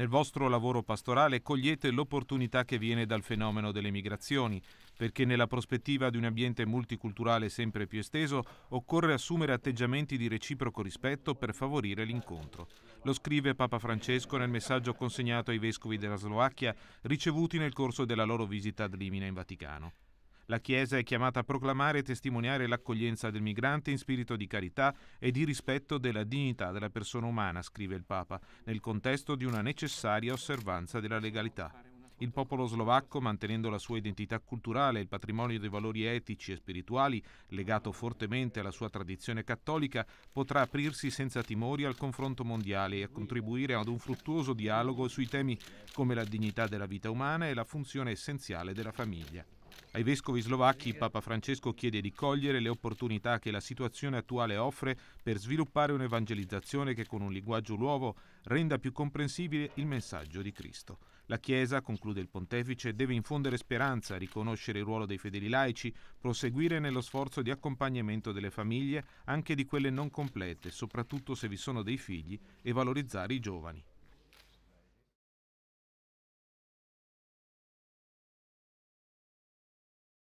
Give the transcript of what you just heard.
Nel vostro lavoro pastorale cogliete l'opportunità che viene dal fenomeno delle migrazioni, perché nella prospettiva di un ambiente multiculturale sempre più esteso occorre assumere atteggiamenti di reciproco rispetto per favorire l'incontro. Lo scrive Papa Francesco nel messaggio consegnato ai vescovi della Slovacchia ricevuti nel corso della loro visita ad Limina in Vaticano. La Chiesa è chiamata a proclamare e testimoniare l'accoglienza del migrante in spirito di carità e di rispetto della dignità della persona umana, scrive il Papa, nel contesto di una necessaria osservanza della legalità. Il popolo slovacco, mantenendo la sua identità culturale e il patrimonio dei valori etici e spirituali, legato fortemente alla sua tradizione cattolica, potrà aprirsi senza timori al confronto mondiale e a contribuire ad un fruttuoso dialogo sui temi come la dignità della vita umana e la funzione essenziale della famiglia. Ai vescovi slovacchi Papa Francesco chiede di cogliere le opportunità che la situazione attuale offre per sviluppare un'evangelizzazione che con un linguaggio nuovo renda più comprensibile il messaggio di Cristo. La Chiesa, conclude il pontefice, deve infondere speranza, riconoscere il ruolo dei fedeli laici, proseguire nello sforzo di accompagnamento delle famiglie, anche di quelle non complete, soprattutto se vi sono dei figli, e valorizzare i giovani.